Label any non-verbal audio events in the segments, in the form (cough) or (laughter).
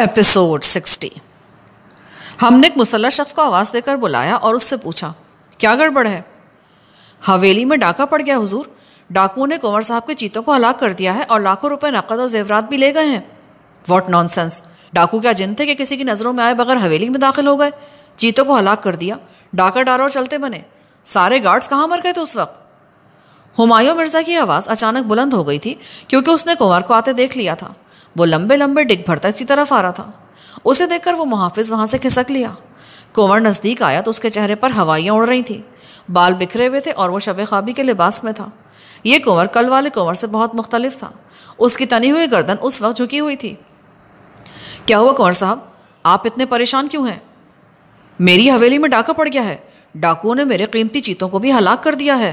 episode sixty हमने एक मुसल्ला शख्स को आवाज़ देकर बुलाया और उससे पूछा क्या गड़बड़ है हवेली में डाका पड़ गया हुजूर डाकू ने कुंवर साहब के चीतों को हलाक कर दिया है और लाखों रुपए नकद और जेवरात भी ले गए हैं वॉट नॉनसेंस डाकू क्या जिन थे कि किसी की नज़रों में आए बगैर हवेली में दाखिल हो गए चीतों को हलाक कर दिया डाका डारो और चलते बने सारे गार्ड्स कहाँ मर गए थे उस वक्त हुमायूं मिर्ज़ा की आवाज़ अचानक बुलंद हो गई थी क्योंकि उसने कुंवर को आते देख लिया था वो लंबे लंबे डिग भरता इसी तरफ आ रहा था उसे देखकर वो मुहाफिज वहाँ से खिसक लिया कोवर नज़दीक आया तो उसके चेहरे पर हवाइयाँ उड़ रही थीं बाल बिखरे हुए थे और वो शब खाबी के लिबास में था ये कुंवर कल वाले कुंवर से बहुत मुख्तलिफ था उसकी तनी हुई गर्दन उस वक्त झुकी हुई थी क्या हुआ कुंवर साहब आप इतने परेशान क्यों हैं मेरी हवेली में डाका पड़ गया है डाकुओं ने मेरे कीमती चीतों को भी हलाक कर दिया है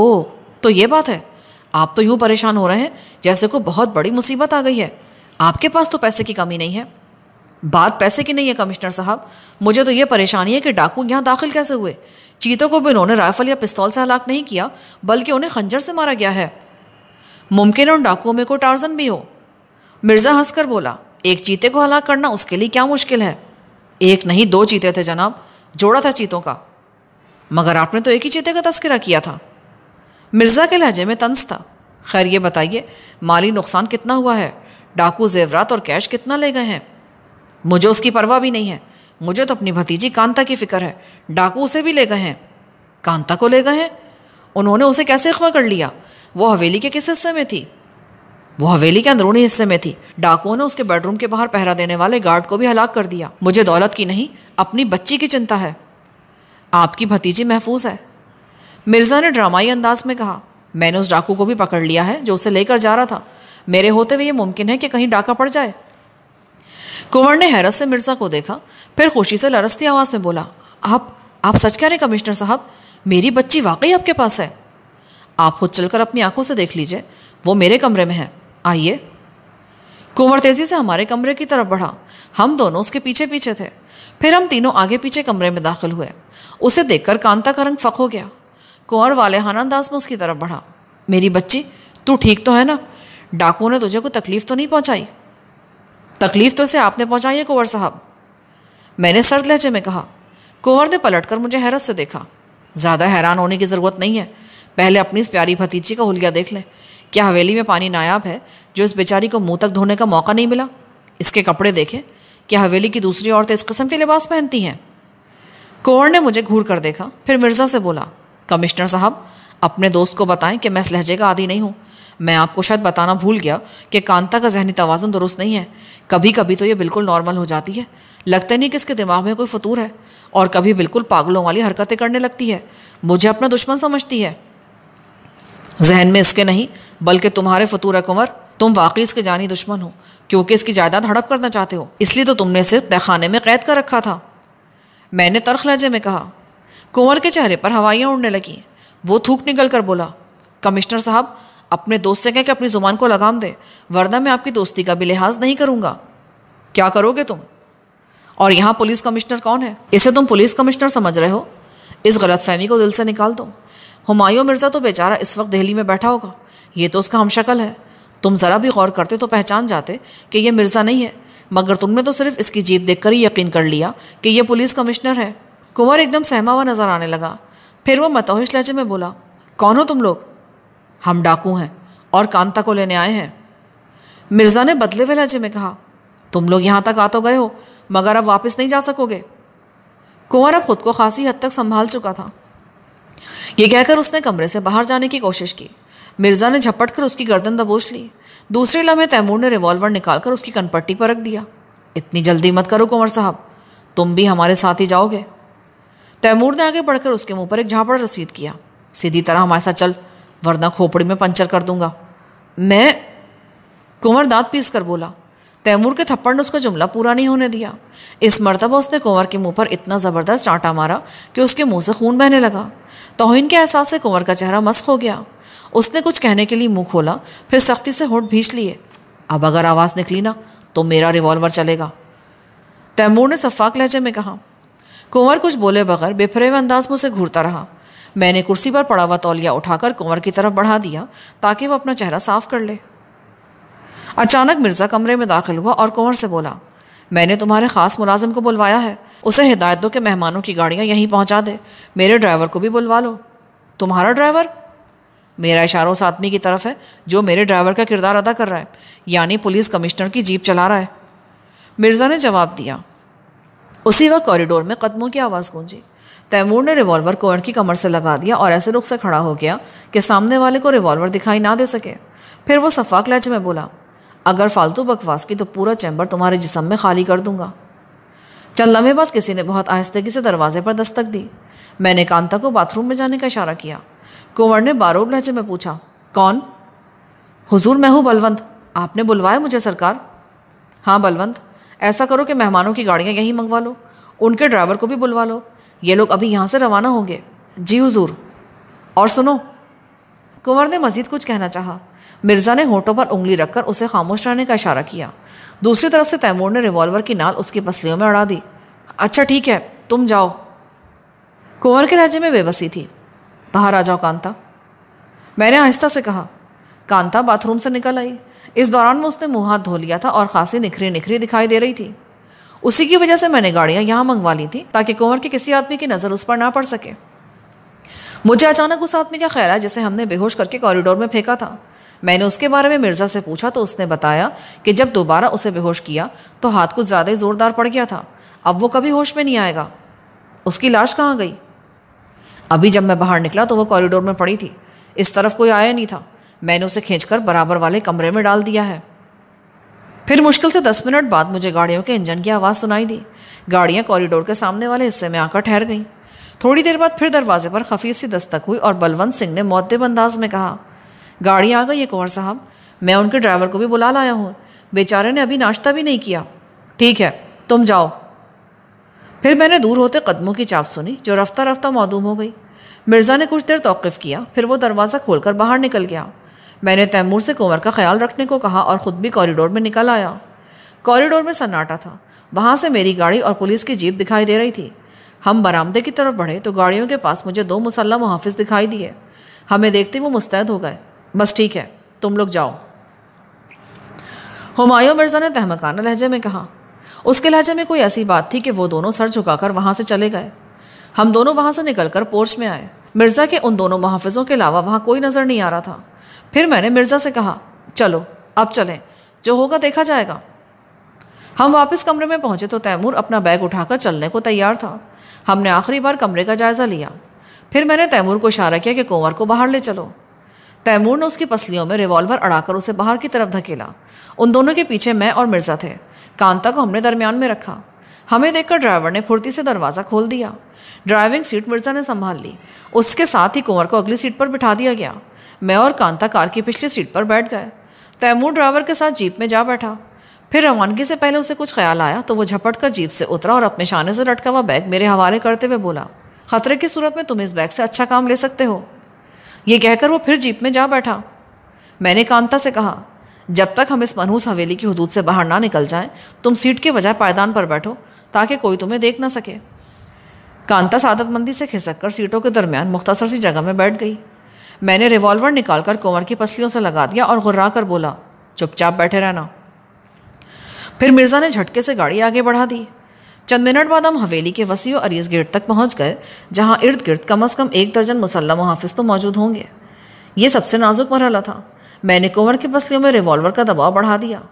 ओह तो ये बात है आप तो यूँ परेशान हो रहे हैं जैसे को बहुत बड़ी मुसीबत आ गई है आपके पास तो पैसे की कमी नहीं है बात पैसे की नहीं है कमिश्नर साहब मुझे तो ये परेशानी है कि डाकू यहाँ दाखिल कैसे हुए चीतों को भी उन्होंने राइफल या पिस्तौल से हलाक नहीं किया बल्कि उन्हें खंजर से मारा गया है मुमकिन है उन डाकुओं में कोई टार्जन भी हो मिर्ज़ा हंसकर बोला एक चीते को हलाक करना उसके लिए क्या मुश्किल है एक नहीं दो चीते थे जनाब जोड़ा था चीतों का मगर आपने तो एक ही चीते का तस्करा किया था मिर्ज़ा के लहजे में तंस था खैर ये बताइए माली नुकसान कितना हुआ है डाकू जेवरात और कैश कितना ले गए हैं मुझे उसकी परवाह भी नहीं है मुझे तो अपनी भतीजी कांता की फ़िक्र है डाकू उसे भी ले गए हैं कांता को ले गए हैं उन्होंने उसे कैसे अखवा कर लिया वो हवेली के किस हिस्से में थी वो हवेली के अंदरूनी हिस्से में थी डाकुओं ने उसके बेडरूम के बाहर पहरा देने वाले गार्ड को भी हलाक कर दिया मुझे दौलत की नहीं अपनी बच्ची की चिंता है आपकी भतीजी महफूज है मिर्ज़ा ने ड्रामाई अंदाज में कहा मैंने उस डाकू को भी पकड़ लिया है जो उसे लेकर जा रहा था मेरे होते हुए ये मुमकिन है कि कहीं डाका पड़ जाए कुंवर ने हैरत से मिर्ज़ा को देखा फिर खुशी से लरसती आवाज़ में बोला आप आप सच कह रहे कमिश्नर साहब मेरी बच्ची वाकई आपके पास है आप खुद चलकर अपनी आंखों से देख लीजिए वो मेरे कमरे में है आइए कुंवर तेजी से हमारे कमरे की तरफ बढ़ा हम दोनों उसके पीछे पीछे थे फिर हम तीनों आगे पीछे कमरे में दाखिल हुए उसे देखकर कांता का रंग फक हो गया कुंवर वाले हाना दास में उसकी तरफ बढ़ा मेरी बच्ची तू ठीक तो है ना डाकू ने तुझे कोई तकलीफ़ तो नहीं पहुंचाई तकलीफ़ तो इसे आपने पहुंचाई है कुंवर साहब मैंने सर्द लहजे में कहा कुंवर ने पलट कर मुझे हैरत से देखा ज़्यादा हैरान होने की ज़रूरत नहीं है पहले अपनी इस प्यारी भतीजी का हुलिया देख लें क्या हवेली में पानी नायाब है जो इस बेचारी को मुंह तक धोने का मौका नहीं मिला इसके कपड़े देखें क्या हवेली की दूसरी औरतें इस कस्म के लिबास पहनती हैं कुंवर ने मुझे घूर कर देखा फिर मिर्ज़ा से बोला कमिश्नर साहब अपने दोस्त को बताएं कि मैं इस लहजे का आदि नहीं हूँ मैं आपको शायद बताना भूल गया कि कांता का जहनी तोज़न दुरुस्त नहीं है कभी कभी तो ये बिल्कुल नॉर्मल हो जाती है लगता नहीं कि इसके दिमाग में कोई फतूर है और कभी बिल्कुल पागलों वाली हरकतें करने लगती है मुझे अपना दुश्मन समझती है जहन में इसके नहीं बल्कि तुम्हारे फतूर कुंवर तुम वाकई इसके जानी दुश्मन हो क्योंकि इसकी जायदाद हड़प करना चाहते हो इसलिए तो तुमने इसे तहखाने में कैद कर रखा था मैंने तरख लहजे में कहा कुंवर के चेहरे पर हवाइयाँ उड़ने लगी वो थूक निकल कर बोला कमिश्नर साहब अपने दोस्त से कह के अपनी ज़ुबान को लगाम दे वरना मैं आपकी दोस्ती का भी लिहाज नहीं करूँगा क्या करोगे तुम और यहाँ पुलिस कमिश्नर कौन है इसे तुम पुलिस कमिश्नर समझ रहे हो इस गलतफहमी को दिल से निकाल दो हुमायूं मिर्ज़ा तो बेचारा इस वक्त दिल्ली में बैठा होगा ये तो उसका हमशक्ल है तुम ज़रा भी गौर करते तो पहचान जाते कि यह मिर्ज़ा नहीं है मगर तुमने तो सिर्फ इसकी जीप देखकर ही यकीन कर लिया कि यह पुलिस कमिश्नर है कुंवर एकदम सहमा हुआ नजर आने लगा फिर वो मतोहिश लहजे में बोला कौन हो तुम लोग हम डाकू हैं और कांता को लेने आए हैं मिर्ज़ा ने बदले हुए लहजे में कहा तुम लोग यहाँ तक आ तो गए हो मगर अब वापस नहीं जा सकोगे कुंवर अब खुद को खासी हद तक संभाल चुका था ये कहकर उसने कमरे से बाहर जाने की कोशिश की मिर्ज़ा ने झपट कर उसकी गर्दन दबोच ली दूसरे लम्हे तैमूर ने रिवॉल्वर निकालकर उसकी कनपट्टी पर रख दिया इतनी जल्दी मत करो कुंवर साहब तुम भी हमारे साथ ही जाओगे तैमूर ने आगे बढ़कर उसके मुंह पर एक झापड़ रसीद किया सीधी तरह हमारे साथ चल वरना खोपड़ी में पंचर कर दूंगा मैं कुंवर दांत पीस कर बोला तैमूर के थप्पड़ ने उसका जुमला पूरा नहीं होने दिया इस मरतबा उसने कुंवर के मुंह पर इतना ज़बरदस्त चांटा मारा कि उसके मुंह से खून बहने लगा तोहिन के एहसास से कुंवर का चेहरा मस्क हो गया उसने कुछ कहने के लिए मुंह खोला फिर सख्ती से होठ भींच लिए अब अगर आवाज़ निकली ना तो मेरा रिवॉल्वर चलेगा तैमूर ने सफाक लहजे में कहा कुंवर कुछ बोले बगैर बेफरेब अंदाज में उसे घूरता रहा मैंने कुर्सी पर पड़ा हुआ तौलिया उठाकर कुंवर की तरफ बढ़ा दिया ताकि वह अपना चेहरा साफ कर ले अचानक मिर्ज़ा कमरे में दाखिल हुआ और कुंवर से बोला मैंने तुम्हारे ख़ास मुलाजिम को बुलवाया है उसे हिदायत दो कि मेहमानों की गाड़ियाँ यहीं पहुँचा दे मेरे ड्राइवर को भी बुलवा लो तुम्हारा ड्राइवर मेरा इशारा उस आदमी की तरफ है जो मेरे ड्राइवर का किरदार अदा कर रहा है यानी पुलिस कमिश्नर की जीप चला रहा है मिर्ज़ा ने जवाब दिया उसी वक्त कॉरिडोर में कदमों की आवाज़ गूंजी तैमूर ने रिवॉल्वर कुंवर की कमर से लगा दिया और ऐसे रुख से खड़ा हो गया कि सामने वाले को रिवॉल्वर दिखाई ना दे सके फिर वो सफाक लहजे में बोला अगर फालतू बकवास की तो पूरा चैम्बर तुम्हारे जिसम में खाली कर दूंगा चंद लम्हे बाद किसी ने बहुत आहिस्तगी से दरवाजे पर दस्तक दी मैंने कांता को बाथरूम में जाने का इशारा किया कुंवर ने बारूब लहजे में पूछा कौन हुजूर मैं हूँ बलवंत आपने बुलवाया मुझे सरकार हाँ बलवंत ऐसा करो कि मेहमानों की गाड़ियाँ यहीं मंगवा लो उनके ड्राइवर को भी बुलवा लो ये लोग अभी यहाँ से रवाना होंगे जी हजूर और सुनो कुंवर ने मजीद कुछ कहना चाहा मिर्ज़ा ने होठों पर उंगली रखकर उसे खामोश रहने का इशारा किया दूसरी तरफ से तैमूर ने रिवॉल्वर की नाल उसकी पसलियों में अड़ा दी अच्छा ठीक है तुम जाओ कुंवर के राज्य में बेबसी थी बाहर आ जाओ कांता मैंने आहिस्ता से कहा कांता बाथरूम से निकल आई इस दौरान में उसने मुँह हाथ धो लिया था और खासी निखरी निखरी दिखाई दे रही थी उसी की वजह से मैंने गाड़ियाँ यहाँ मंगवा ली थी ताकि कुंवर के किसी आदमी की नज़र उस पर ना पड़ सके मुझे अचानक उस आदमी का ख्याल आया जिसे हमने बेहोश करके कॉरिडोर में फेंका था मैंने उसके बारे में मिर्ज़ा से पूछा तो उसने बताया कि जब दोबारा उसे बेहोश किया तो हाथ कुछ ज़्यादा ही ज़ोरदार पड़ गया था अब वो कभी होश में नहीं आएगा उसकी लाश कहाँ गई अभी जब मैं बाहर निकला तो वो कॉरिडोर में पड़ी थी इस तरफ कोई आया नहीं था मैंने उसे खींचकर बराबर वाले कमरे में डाल दिया है फिर मुश्किल से दस मिनट बाद मुझे गाड़ियों के इंजन की आवाज़ सुनाई दी गाड़ियाँ कॉरिडोर के सामने वाले हिस्से में आकर ठहर गईं थोड़ी देर बाद फिर दरवाजे पर खफीफ सी दस्तक हुई और बलवंत सिंह ने मौतब अंदाज में कहा गाड़ी आ गई है कुंवर साहब मैं उनके ड्राइवर को भी बुला लाया हूँ बेचारे ने अभी नाश्ता भी नहीं किया ठीक है तुम जाओ फिर मैंने दूर होते कदमों की चाप सुनी जो रफ्ता रफ्ता मदूम हो गई मिर्ज़ा ने कुछ देर तोफ़ किया फिर वो दरवाज़ा खोलकर बाहर निकल गया मैंने तैमूर से कुंवर का ख्याल रखने को कहा और ख़ुद भी कॉरिडोर में निकल आया कॉरिडोर में सन्नाटा था वहाँ से मेरी गाड़ी और पुलिस की जीप दिखाई दे रही थी हम बरामदे की तरफ बढ़े तो गाड़ियों के पास मुझे दो मुसल्ला मुहाफिज दिखाई दिए हमें देखते वो मुस्तैद हो गए बस ठीक है तुम लोग जाओ हमायों मिर्ज़ा ने तहमकाना लहजे में कहा उसके लहजे में कोई ऐसी बात थी कि वो दोनों सर झुकाकर वहाँ से चले गए हम दोनों वहाँ से निकलकर पोर्च में आए मिर्ज़ा के उन दोनों मुहाफिजों के अलावा वहाँ कोई नज़र नहीं आ रहा था फिर मैंने मिर्ज़ा से कहा चलो अब चलें जो होगा देखा जाएगा हम वापस कमरे में पहुंचे तो तैमूर अपना बैग उठाकर चलने को तैयार था हमने आखिरी बार कमरे का जायज़ा लिया फिर मैंने तैमूर को इशारा किया कि कुंवर को बाहर ले चलो तैमूर ने उसकी पसलियों में रिवॉल्वर अड़ाकर उसे बाहर की तरफ धकेला उन दोनों के पीछे मैं और मिर्ज़ा थे कांता को हमने दरमियान में रखा हमें देखकर ड्राइवर ने फुर्ती से दरवाज़ा खोल दिया ड्राइविंग सीट मिर्ज़ा ने संभाल ली उसके साथ ही कुंवर को अगली सीट पर बिठा दिया गया मैं और कांता कार की पिछली सीट पर बैठ गए तैमूर ड्राइवर के साथ जीप में जा बैठा फिर रवानगी से पहले उसे कुछ ख्याल आया तो वो झपट कर जीप से उतरा और अपने शाने से लटका हुआ बैग मेरे हवाले करते हुए बोला खतरे की सूरत में तुम इस बैग से अच्छा काम ले सकते हो ये कहकर वो फिर जीप में जा बैठा मैंने कांता से कहा जब तक हम इस मनहूस हवेली की हदूद से बाहर ना निकल जाएं, तुम सीट के बजाय पायदान पर बैठो ताकि कोई तुम्हें देख ना सके कांता सादतमंदी से खिसक कर सीटों के दरमियान मुख्तसर सी जगह में बैठ गई मैंने रिवॉल्वर निकाल कर कुंवर की पसलियों से लगा दिया और घुर्रा कर बोला चुपचाप बैठे रहना फिर मिर्ज़ा ने झटके से गाड़ी आगे बढ़ा दी चंद मिनट बाद हम हवेली के वसी अरीज गेट तक पहुंच गए जहां इर्द गिर्द कम अज़ कम एक दर्जन मुसल्ला मुहाफिज तो मौजूद होंगे ये सबसे नाजुक मरहला था मैंने कुंवर की पसलियों में रिवॉल्वर का दबाव बढ़ा दिया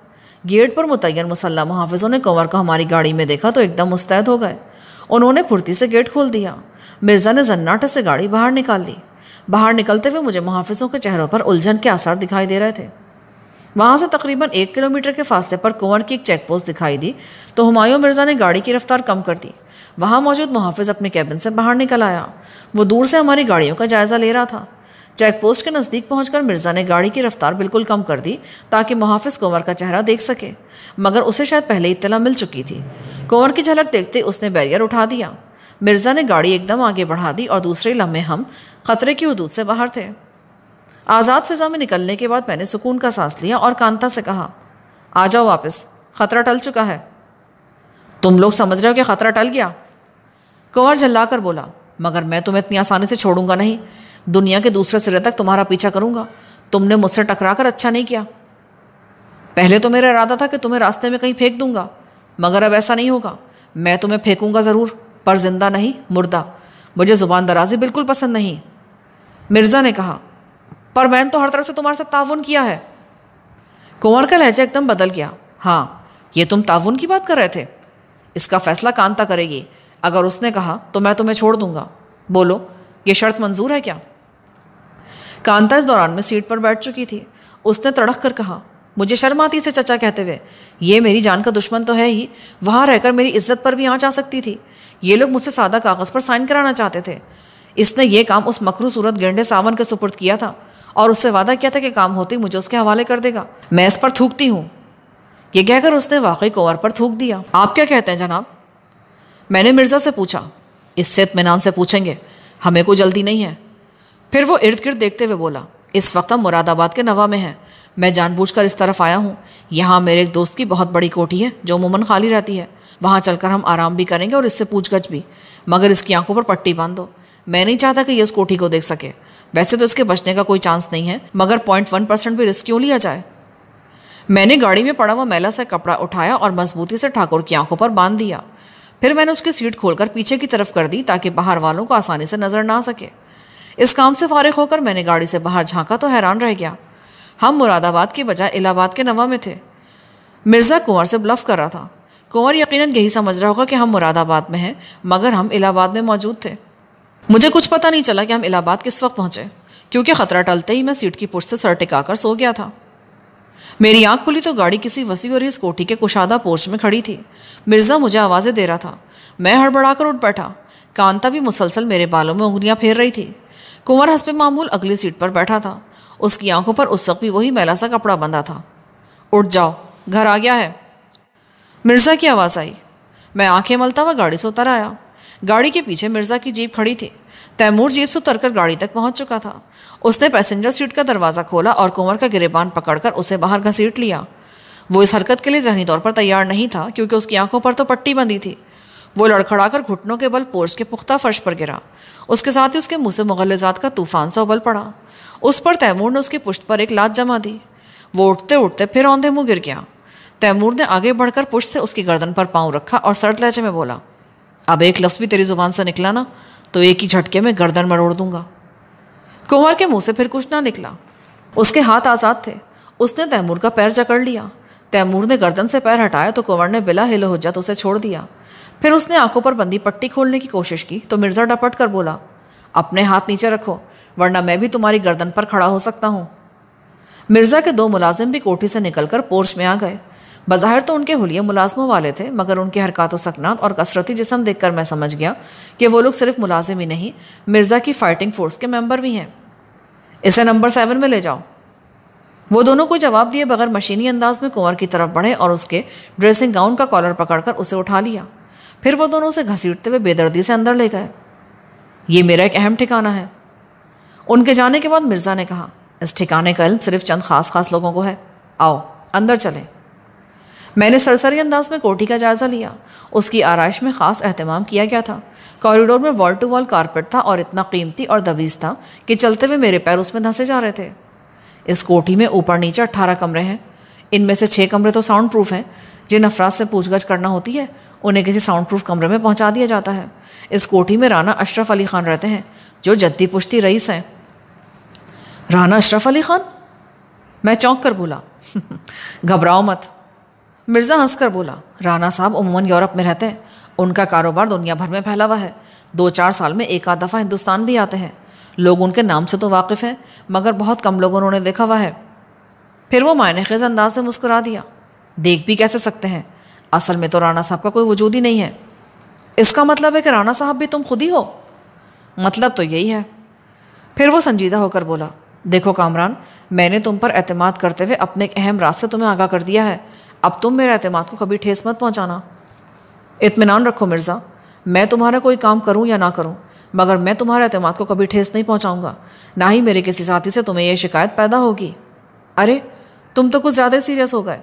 गेट पर मुतैन मुसल्ला मुहाफिजों ने कुंवर को हमारी गाड़ी में देखा तो एकदम मुस्तैद हो गए उन्होंने फुर्ती से गेट खोल दिया मिर्ज़ा ने जन्नाटे से गाड़ी बाहर निकाल ली बाहर निकलते हुए मुझे मुहाफ़ों के चेहरों पर उलझन के आसार दिखाई दे रहे थे वहाँ से तकरीबन एक किलोमीटर के फासले पर कुंवर की एक चेक पोस्ट दिखाई दी तो हमायूँ मिर्ज़ा ने गाड़ी की रफ्तार कम कर दी वहाँ मौजूद मुहाफिज अपने कैबिन से बाहर निकल आया वो दूर से हमारी गाड़ियों का जायज़ा ले रहा था चेक पोस्ट के नज़दीक पहुँच मिर्ज़ा ने गाड़ी की रफ्तार बिल्कुल कम कर दी ताकि मुहाफ़ कुंवर का चेहरा देख सके मगर उसे शायद पहले इतला मिल चुकी थी कुंवर की झलक देखते उसने बैरियर उठा दिया मिर्ज़ा ने गाड़ी एकदम आगे बढ़ा दी और दूसरे लम्हे हम ख़तरे की हदूद से बाहर थे आज़ाद फ़िज़ा में निकलने के बाद मैंने सुकून का सांस लिया और कांता से कहा आ जाओ वापस ख़तरा टल चुका है तुम लोग समझ रहे हो कि ख़तरा टल गया कंवर झल्ला बोला मगर मैं तुम्हें इतनी आसानी से छोड़ूंगा नहीं दुनिया के दूसरे सिरे तक तुम्हारा पीछा करूंगा तुमने मुझसे टकरा कर अच्छा नहीं किया पहले तो मेरा इरादा था कि तुम्हें रास्ते में कहीं फेंक दूंगा मगर अब ऐसा नहीं होगा मैं तुम्हें फेंकूंगा ज़रूर पर जिंदा नहीं मुर्दा मुझे ज़ुबान दराजी बिल्कुल पसंद नहीं मिर्ज़ा ने कहा पर मैंने तो हर तरह से तुम्हारे साथ ताउन किया है कुंवर का लहजा एकदम बदल गया हाँ ये तुम ताउन की बात कर रहे थे इसका फैसला कांता करेगी अगर उसने कहा तो मैं तुम्हें छोड़ दूंगा बोलो ये शर्त मंजूर है क्या कांता इस दौरान में सीट पर बैठ चुकी थी उसने तड़क कर कहा मुझे शर्म आती से चचा कहते हुए ये मेरी जान का दुश्मन तो है ही वहाँ रहकर मेरी इज्जत पर भी आँच आ सकती थी ये लोग मुझसे सादा कागज़ पर साइन कराना चाहते थे इसने ये काम उस मकरू सूरत गेंडे सावन के सुपुर्द किया था और उससे वादा किया था कि काम होते ही मुझे उसके हवाले कर देगा मैं इस पर थूकती हूँ ये कहकर उसने वाकई कोवर पर थूक दिया आप क्या कहते हैं जनाब मैंने मिर्ज़ा से पूछा इससे इतमान से पूछेंगे हमें कोई जल्दी नहीं है फिर वो इर्द गिर्द देखते हुए बोला इस वक्त हम मुरादाबाद के नवा में हैं मैं जानबूझकर इस तरफ आया हूँ यहाँ मेरे एक दोस्त की बहुत बड़ी कोठी है जो अमूमन खाली रहती है वहाँ चलकर हम आराम भी करेंगे और इससे पूछगछ भी मगर इसकी आंखों पर पट्टी बांधो मैं नहीं चाहता कि ये उस कोठी को देख सके वैसे तो इसके बचने का कोई चांस नहीं है मगर पॉइंट वन परसेंट भी रिस्क क्यों लिया जाए मैंने गाड़ी में पड़ा हुआ मैला से कपड़ा उठाया और मजबूती से ठाकुर की आंखों पर बांध दिया फिर मैंने उसकी सीट खोलकर पीछे की तरफ कर दी ताकि बाहर वालों को आसानी से नजर ना सके इस काम से फारिग होकर मैंने गाड़ी से बाहर झांका तो हैरान रह गया हम मुरादाबाद के बजाय इलाहाबाद के नवा में थे मिर्ज़ा कुंवर से ब्लफ कर रहा था कुंवर यकीन यही समझ रहा होगा कि हम मुरादाबाद में हैं मगर हम इलाहाबाद में मौजूद थे मुझे कुछ पता नहीं चला कि हम इलाहाबाद किस वक्त पहुँचे क्योंकि ख़तरा टलते ही मैं सीट की पुर से सर टिकाकर सो गया था मेरी आंख खुली तो गाड़ी किसी वसी और इस कोठी के कुशादा पोर्च में खड़ी थी मिर्ज़ा मुझे आवाज़ें दे रहा था मैं हड़बड़ाकर उठ बैठा कांता भी मुसलसल मेरे बालों में उंगलियां फेर रही थी कुंवर हंसपे मामूल अगली सीट पर बैठा था उसकी आंखों पर उस वक्त भी वही मैला सा कपड़ा बंधा था उठ जाओ घर आ गया है मिर्ज़ा की आवाज़ आई मैं आंखें मलता हुआ गाड़ी से उतर आया गाड़ी के पीछे मिर्ज़ा की जीप खड़ी थी तैमूर जीप से उतरकर गाड़ी तक पहुंच चुका था उसने पैसेंजर सीट का दरवाज़ा खोला और कुंवर का गिरेबान पकड़कर उसे बाहर घसीट लिया वो इस हरकत के लिए जहनी तौर पर तैयार नहीं था क्योंकि उसकी आंखों पर तो पट्टी बंधी थी वो लड़खड़ाकर घुटनों के बल पोर्च के पुख्ता फर्श पर गिरा उसके साथ ही उसके मुंह से मुगलजात का तूफान सा उबल पड़ा उस पर तैमूर ने उसकी पुश्त पर एक लात जमा दी वो उठते उठते फिर औंधे मुँह गिर गया तैमूर ने आगे बढ़कर पुष्ट से उसकी गर्दन पर पाँव रखा और सर्द लहजे में बोला अब एक लफ्ज़ भी तेरी ज़ुबान से निकला ना तो एक ही झटके में गर्दन मरोड़ दूंगा कुंवर के मुंह से फिर कुछ ना निकला उसके हाथ आज़ाद थे उसने तैमूर का पैर जकड़ लिया तैमूर ने गर्दन से पैर हटाया तो कुंवर ने बिला हिलो हजत उसे छोड़ दिया फिर उसने आंखों पर बंदी पट्टी खोलने की कोशिश की तो मिर्ज़ा डपट कर बोला अपने हाथ नीचे रखो वरना मैं भी तुम्हारी गर्दन पर खड़ा हो सकता हूँ मिर्ज़ा के दो मुलाजिम भी कोठी से निकलकर पोर्च में आ गए बाहर तो उनके हुलिये मुलाजमों वाले थे मगर उनकी हरकत सकनात और कसरती जिसम देख कर मैं समझ गया कि वो लोग सिर्फ मुलाजिम ही नहीं मिर्ज़ा की फ़ाइटिंग फोर्स के मेम्बर भी हैं इसे नंबर सेवन में ले जाओ वो दोनों को जवाब दिए बगैर मशीनी अंदाज में कुंवर की तरफ बढ़े और उसके ड्रेसिंग गाउन का कॉलर पकड़कर उसे उठा लिया फिर वो दोनों उसे घसीटते हुए बेदर्दी से अंदर ले गए ये मेरा एक अहम ठिकाना है उनके जाने के बाद मिर्ज़ा ने कहा इस ठिकाने का इल्म सिर्फ चंद खास खास लोगों को है आओ अंदर चलें मैंने सरसरी अंदाज में कोठी का जायज़ा लिया उसकी आरइश में ख़ास अहतमाम किया गया था कॉरिडोर में वॉल टू वॉल कारपेट था और इतना कीमती और दबीज़ था कि चलते हुए मेरे पैर उसमें धंसे जा रहे थे इस कोठी में ऊपर नीचे अट्ठारह कमरे हैं इनमें से छः कमरे तो साउंड प्रूफ हैं जिन अफराद से पूछगछ करना होती है उन्हें किसी साउंड प्रूफ कमरे में पहुंचा दिया जाता है इस कोठी में राना अशरफ अली खान रहते हैं जो जद्दी पुश्ती रईस हैं राना अशरफ अली खान मैं चौंक कर बोला (laughs) घबराओ मत मिर्ज़ा हंसकर बोला राणा साहब उमूमन यूरोप में रहते हैं उनका कारोबार दुनिया भर में फैला हुआ है दो चार साल में एक आध दफ़ा हिंदुस्तान भी आते हैं लोग उनके नाम से तो वाकिफ़ हैं मगर बहुत कम लोगों ने देखा हुआ है फिर वो मायने खेज अंदाज से मुस्कुरा दिया देख भी कैसे सकते हैं असल में तो राणा साहब का कोई वजूद ही नहीं है इसका मतलब है कि राणा साहब भी तुम खुद ही हो मतलब तो यही है फिर वो संजीदा होकर बोला देखो कामरान मैंने तुम पर अतमाद करते हुए अपने एक अहम रास्ते तुम्हें आगाह कर दिया है अब तुम मेरे अहतमाद को कभी ठेस मत पहुँचाना इतमान रखो मिर्ज़ा मैं तुम्हारा कोई काम करूँ या ना करूँ मगर मैं तुम्हारे अहतमाद को कभी ठेस नहीं पहुँचाऊँगा ना ही मेरे किसी साथी से तुम्हें यह शिकायत पैदा होगी अरे तुम तो कुछ ज़्यादा सीरियस हो गए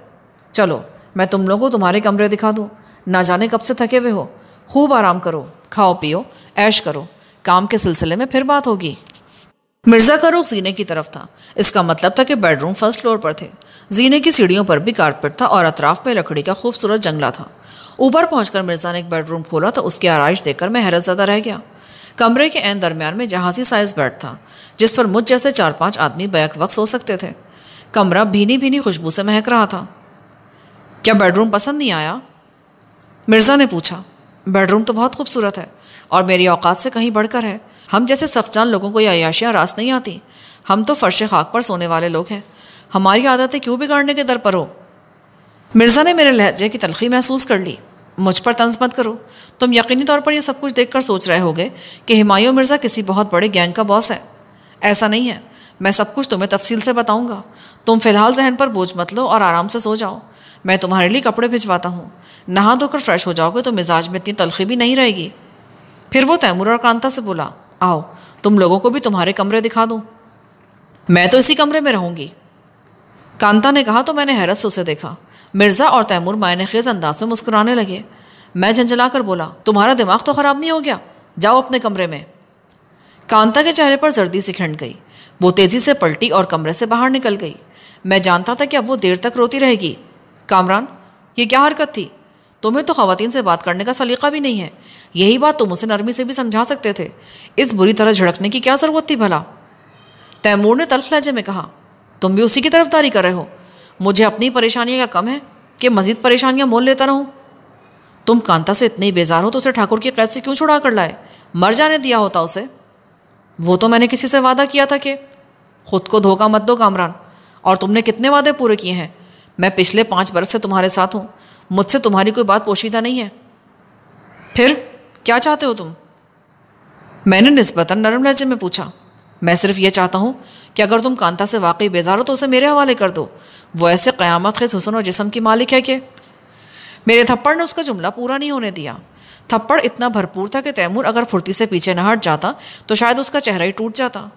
चलो मैं तुम लोगों को तुम्हारे कमरे दिखा दूँ ना जाने कब से थके हुए हो खूब आराम करो खाओ पियो ऐश करो काम के सिलसिले में फिर बात होगी मिर्ज़ा का रुख जीने की तरफ था इसका मतलब था कि बेडरूम फर्स्ट फ्लोर पर थे जीने की सीढ़ियों पर भी कारपेट था और अतराफ में लकड़ी का खूबसूरत जंगला था ऊपर पहुंचकर मिर्ज़ा ने एक बेडरूम खोला तो उसकी आरइश देखकर मैं हैरत ज़्यादा रह गया कमरे के एन दरमियान में जहाज़ी साइज बेड था जिस पर मुझ जैसे चार पाँच आदमी बैक वक्त सो सकते थे कमरा भीनी भीनी खुशबू से महक रहा था क्या बेडरूम पसंद नहीं आया मिर्ज़ा ने पूछा बेडरूम तो बहुत खूबसूरत है और मेरी औकात से कहीं बढ़कर है हम जैसे सफजान लोगों को ये अयाशियाँ रास नहीं आती हम तो फर्श खाक पर सोने वाले लोग हैं हमारी आदतें क्यों बिगाड़ने के दर पर हो मिर्ज़ा ने मेरे लहजे की तलखी महसूस कर ली मुझ पर तंज मत करो तुम यकीनी तौर पर यह सब कुछ देखकर सोच रहे होगे कि हमायूं मिर्ज़ा किसी बहुत बड़े गैंग का बॉस है ऐसा नहीं है मैं सब कुछ तुम्हें तफसील से बताऊंगा तुम फ़िलहाल जहन पर बोझ मत लो और आराम से सो जाओ मैं तुम्हारे लिए कपड़े भिजवाता हूँ नहा धोकर फ्रेश हो जाओगे तो मिजाज में इतनी तलखी भी नहीं रहेगी फिर वो तैमूर और कांता से बोला आओ तुम लोगों को भी तुम्हारे कमरे दिखा दूँ मैं तो इसी कमरे में रहूँगी कांता ने कहा तो मैंने हैरत से उसे देखा मिर्ज़ा और तैमूर मायने खेज अंदाज में मुस्कुराने लगे मैं झंझला कर बोला तुम्हारा दिमाग तो ख़राब नहीं हो गया जाओ अपने कमरे में कांता के चेहरे पर जर्दी सी खिंड गई वो तेज़ी से पलटी और कमरे से बाहर निकल गई मैं जानता था कि अब वो देर तक रोती रहेगी कामरान ये क्या हरकत थी तुम्हें तो खातिन से बात करने का सलीका भी नहीं है यही बात तुम उसे नरमी से भी समझा सकते थे इस बुरी तरह झड़कने की क्या ज़रूरत थी भला तैमूर ने तलख लहजे में कहा तुम भी उसी की तरफदारी कर रहे हो मुझे अपनी परेशानियाँ का कम है कि मज़ीद परेशानियाँ मोल लेता रहूँ तुम कांता से इतने ही बेजार हो तो उसे ठाकुर की कैद से क्यों छुड़ा कर लाए मर जाने दिया होता उसे वो तो मैंने किसी से वादा किया था कि खुद को धोखा मत दो कामरान और तुमने कितने वादे पूरे किए हैं मैं पिछले पाँच बरस से तुम्हारे साथ हूँ मुझसे तुम्हारी कोई बात पोशीदा नहीं है फिर क्या चाहते हो तुम मैंने नस्बता नरम लहजे में पूछा मैं सिर्फ यह चाहता हूँ कि अगर तुम कांता से वाकई बेजार हो तो उसे मेरे हवाले कर दो वो ऐसे क़्यामत खेज हुसन और जिसम की मालिक है कि मेरे थप्पड़ ने उसका जुमला पूरा नहीं होने दिया थप्पड़ इतना भरपूर था कि तैमूर अगर फुर्ती से पीछे न हट जाता तो शायद उसका चेहरा ही टूट जाता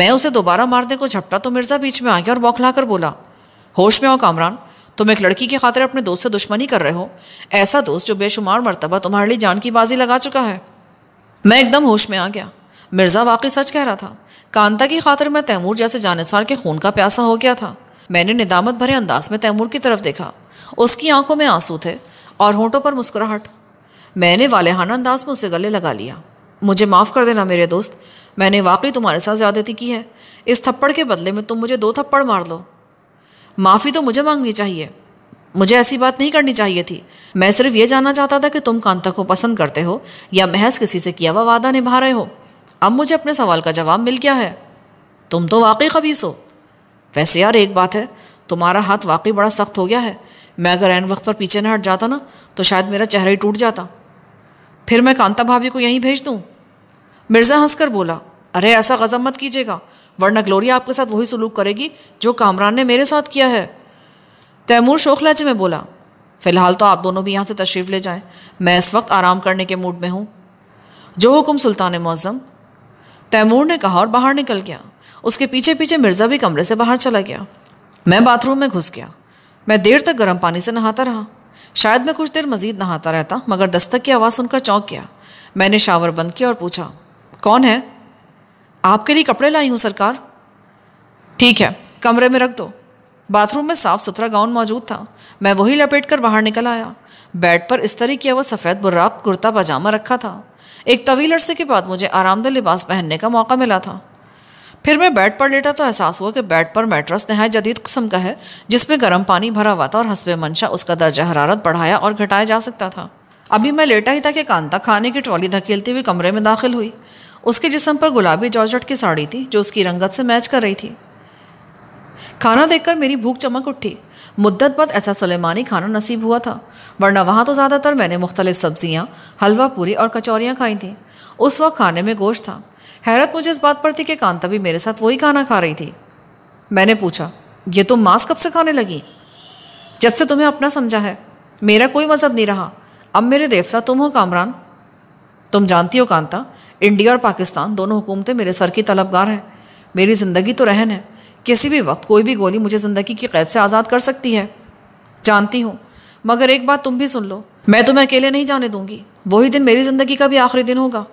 मैं उसे दोबारा मारने को झपटा तो मिर्ज़ा बीच में आ गया और बौखला कर बोला होश में हो कामरान तुम एक लड़की की खातिर अपने दोस्त से दुश्मनी कर रहे हो ऐसा दोस्त जो बेशुमार मरतबा तुम्हारे लिए जान की बाजी लगा चुका है मैं एकदम होश में आ गया मिर्ज़ा वाकई सच कह रहा था कांता की खातिर मैं तैमूर जैसे जानसार के खून का प्यासा हो गया था मैंने निदामत भरे अंदाज में तैमूर की तरफ देखा उसकी आंखों में आंसू थे और होंठों पर मुस्कुराहट मैंने वालेहाना अंदाज में उसे गले लगा लिया मुझे माफ़ कर देना मेरे दोस्त मैंने वाकई तुम्हारे साथ ज़्यादती की है इस थप्पड़ के बदले में तुम मुझे दो थप्पड़ मार लो माफ़ी तो मुझे मांगनी चाहिए मुझे ऐसी बात नहीं करनी चाहिए थी मैं सिर्फ ये जानना चाहता था कि तुम कांता को पसंद करते हो या महज किसी से किया हुआ वादा निभा रहे हो अब मुझे अपने सवाल का जवाब मिल गया है तुम तो वाकई खबीस हो वैसे यार एक बात है तुम्हारा हाथ वाकई बड़ा सख्त हो गया है मैं अगर एन वक्त पर पीछे न हट जाता ना तो शायद मेरा चेहरा ही टूट जाता फिर मैं कांता भाभी को यहीं भेज दूँ मिर्ज़ा हंसकर बोला अरे ऐसा गजम मत कीजिएगा वरना ग्लोरिया आपके साथ वही सुलूक करेगी जो कामरान ने मेरे साथ किया है तैमूर शोखलाजे में बोला फ़िलहाल तो आप दोनों भी यहाँ से तशरीफ़ ले जाएं मैं इस वक्त आराम करने के मूड में हूँ जो हुक्म सुल्तान मौज़म तैमूर ने कहा और बाहर निकल गया उसके पीछे पीछे मिर्ज़ा भी कमरे से बाहर चला गया मैं बाथरूम में घुस गया मैं देर तक गर्म पानी से नहाता रहा शायद मैं कुछ देर मज़ीद नहाता रहता मगर दस्तक की आवाज़ सुनकर चौंक गया मैंने शावर बंद किया और पूछा कौन है आपके लिए कपड़े लाई हूँ सरकार ठीक है कमरे में रख दो बाथरूम में साफ सुथरा गाउन मौजूद था मैं वही लपेट कर बाहर निकल आया बेड पर इस तरह किया हुआ सफ़ेद बुर्राब कुर्ता पजामा रखा था एक तवील अरसे के बाद मुझे आरामदह लिबास पहनने का मौका मिला था फिर मैं बेड पर लेटा तो एहसास हुआ कि बेड पर मेट्रस नहाय जदीद कस्म का है जिसमें गर्म पानी भरा हुआ था और हसब मंशा उसका दर्जा हरारत बढ़ाया और घटाया जा सकता था अभी मैं लेटा ही था कि कांता खाने की ट्रॉली धकेलती हुई कमरे में दाखिल हुई उसके जिसम पर गुलाबी जॉर्जट की साड़ी थी जो उसकी रंगत से मैच कर रही थी खाना देखकर मेरी भूख चमक उठी मुद्दत बाद ऐसा सुलेमानी खाना नसीब हुआ था वरना वहाँ तो ज़्यादातर मैंने मुख्तलिफ सब्जियाँ हलवा पूरी और कचौरियाँ खाई थीं उस वक्त खाने में गोश्त था हैरत मुझे इस बात पर थी कि कांता भी मेरे साथ वही खाना खा रही थी मैंने पूछा ये तुम तो मांस कब से खाने लगी जब से तुम्हें अपना समझा है मेरा कोई मज़हब नहीं रहा अब मेरे देवता तुम हो कामरान तुम जानती हो कांता इंडिया और पाकिस्तान दोनों हुकूमतें मेरे सर की तलबगार हैं मेरी ज़िंदगी तो रहन है किसी भी वक्त कोई भी गोली मुझे ज़िंदगी की कैद से आज़ाद कर सकती है जानती हूँ मगर एक बात तुम भी सुन लो मैं तुम्हें अकेले नहीं जाने दूंगी वही दिन मेरी ज़िंदगी का भी आखिरी दिन होगा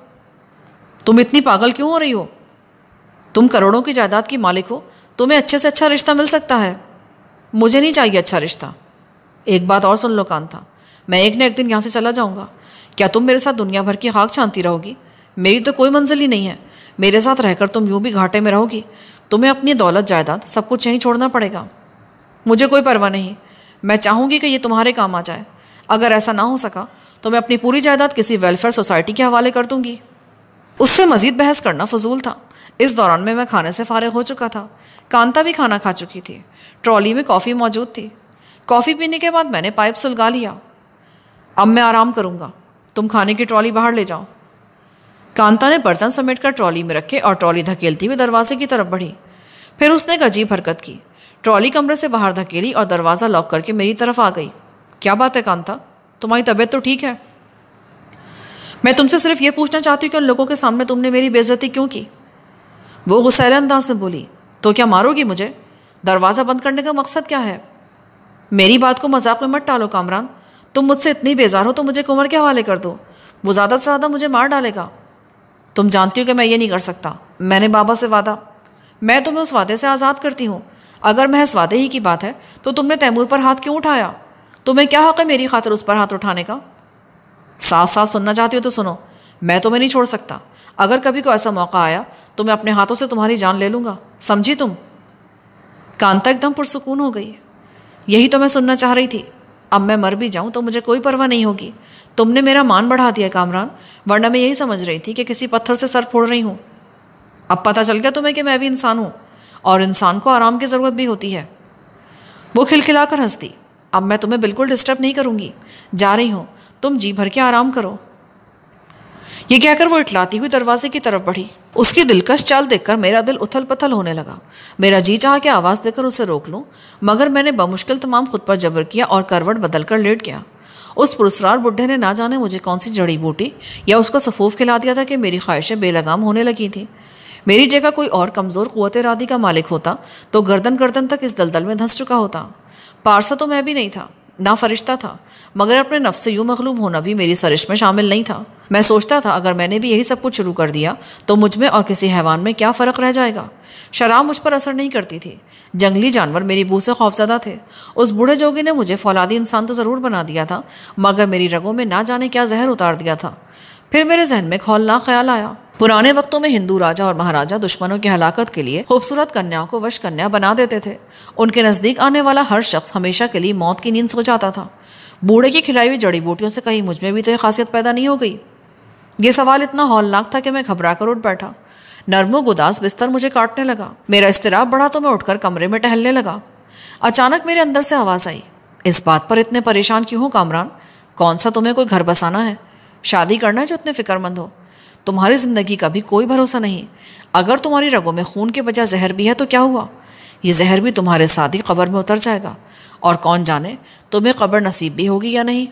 तुम इतनी पागल क्यों हो रही हो तुम करोड़ों की जायदाद की मालिक हो तुम्हें अच्छे से अच्छा रिश्ता मिल सकता है मुझे नहीं चाहिए अच्छा रिश्ता एक बात और सुन लो कांता मैं एक ना एक दिन यहाँ से चला जाऊँगा क्या तुम मेरे साथ दुनिया भर की हाक छानती रहोगी मेरी तो कोई मंजिल ही नहीं है मेरे साथ रहकर तुम यूं भी घाटे में रहोगी तुम्हें अपनी दौलत जायदाद सब कुछ यहीं छोड़ना पड़ेगा मुझे कोई परवाह नहीं मैं चाहूँगी कि ये तुम्हारे काम आ जाए अगर ऐसा ना हो सका तो मैं अपनी पूरी जायदाद किसी वेलफेयर सोसाइटी के हवाले कर दूंगी उससे मजीद बहस करना फजूल था इस दौरान में मैं खाने से फारग हो चुका था कांता भी खाना खा चुकी थी ट्रॉली में कॉफ़ी मौजूद थी कॉफ़ी पीने के बाद मैंने पाइप सुलगा लिया अब मैं आराम करूँगा तुम खाने की ट्रॉली बाहर ले जाओ कांता ने बर्तन समेट कर ट्रॉली में रखे और ट्रॉली धकेलती हुई दरवाजे की तरफ बढ़ी फिर उसने एक अजीब हरकत की ट्रॉली कमरे से बाहर धकेली और दरवाज़ा लॉक करके मेरी तरफ आ गई क्या बात है कांता तुम्हारी तबीयत तो ठीक है मैं तुमसे सिर्फ ये पूछना चाहती हूँ कि उन लोगों के सामने तुमने मेरी बेइज्जती क्यों की वो गुस्सैले अंदाज से बोली तो क्या मारोगी मुझे दरवाज़ा बंद करने का मकसद क्या है मेरी बात को मजाक में मत टालो कामरान तुम मुझसे इतनी बेजार हो तो मुझे कुंवर के हवाले कर दो वो ज़्यादा से ज़्यादा मुझे मार डालेगा तुम जानती हो कि मैं ये नहीं कर सकता मैंने बाबा से वादा मैं तुम्हें उस वादे से आज़ाद करती हूँ अगर महज वादे ही की बात है तो तुमने तैमूर पर हाथ क्यों उठाया तुम्हें क्या हक़ है मेरी खातर उस पर हाथ उठाने का साफ साफ सुनना चाहती हो तो सुनो मैं तुम्हें नहीं छोड़ सकता अगर कभी कोई ऐसा मौका आया तो मैं अपने हाथों से तुम्हारी जान ले लूँगा समझी तुम कांता एकदम पुरसकून हो गई यही तो मैं सुनना चाह रही थी अब मैं मर भी जाऊँ तो मुझे कोई परवाह नहीं होगी तुमने मेरा मान बढ़ा दिया कामरान वरना मैं यही समझ रही थी कि किसी पत्थर से सर फोड़ रही हूँ अब पता चल गया तुम्हें कि मैं भी इंसान हूँ और इंसान को आराम की ज़रूरत भी होती है वो खिलखिला कर हंसती अब मैं तुम्हें बिल्कुल डिस्टर्ब नहीं करूँगी जा रही हूँ तुम जी भर के आराम करो ये कहकर वो इटलाती हुई दरवाजे की तरफ बढ़ी उसकी दिलकश चाल देखकर मेरा दिल उथल पथल होने लगा मेरा जी चाह के आवाज़ देकर उसे रोक लूँ मगर मैंने बमुश्किल तमाम खुद पर जबर किया और करवट बदल कर लेट गया उस पुरस्कार बुढ़े ने ना जाने मुझे कौन सी जड़ी बूटी या उसका सफूफ खिला दिया था कि मेरी ख्वाहिशें बेलगाम होने लगी थी मेरी जगह कोई और कमज़ोर कुत रादी का मालिक होता तो गर्दन गर्दन तक इस दलदल में धंस चुका होता पारसा तो मैं भी नहीं था ना फरिश्ता था मगर अपने नफ से यूँ मखलूब होना भी मेरी सरिश में शामिल नहीं था मैं सोचता था अगर मैंने भी यही सब कुछ शुरू कर दिया तो मुझ में और किसी हैवान में क्या फ़र्क रह जाएगा शराब मुझ पर असर नहीं करती थी जंगली जानवर मेरी बू से खौफजदा थे उस बूढ़े जोगी ने मुझे फौलादी इंसान तो ज़रूर बना दिया था मगर मेरी रगों में ना जाने क्या जहर उतार दिया था फिर मेरे जहन में खौलनाक ख्याल आया पुराने वक्तों में हिंदू राजा और महाराजा दुश्मनों की हलाकत के लिए खूबसूरत कन्याओं को वश कन्या बना देते थे उनके नज़दीक आने वाला हर शख्स हमेशा के लिए मौत की नींद सो जाता था बूढ़े की खिलाई हुई जड़ी बूटियों से कहीं मुझ में भी तो यह खासियत पैदा नहीं हो गई ये सवाल इतना हौलनाक था कि मैं घबरा कर उठ बैठा नरमो गुदास बिस्तर मुझे काटने लगा मेरा इसतराब बढ़ा तो मैं उठकर कमरे में टहलने लगा अचानक मेरे अंदर से आवाज़ आई इस बात पर इतने परेशान क्यों हो कामरान कौन सा तुम्हें कोई घर बसाना है शादी करना है जो इतने फिक्रमंद हो तुम्हारी ज़िंदगी का भी कोई भरोसा नहीं अगर तुम्हारी रगों में खून के बजाय जहर भी है तो क्या हुआ ये जहर भी तुम्हारे साथ ही कब्र में उतर जाएगा और कौन जाने तुम्हें कब्र नसीब भी होगी या नहीं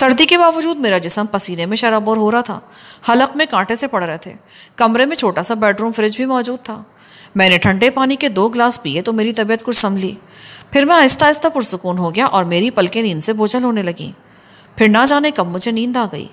सर्दी के बावजूद मेरा जिसम पसीने में शराबोर हो रहा था हलक में कांटे से पड़ रहे थे कमरे में छोटा सा बेडरूम फ्रिज भी मौजूद था मैंने ठंडे पानी के दो गिलास पिए तो मेरी तबीयत कुछ संभली फिर मैं आहिस्ता आहिस्ता पुरसकून हो गया और मेरी पलकें नींद से बोझल होने लगी फिर ना जाने कब मुझे नींद आ गई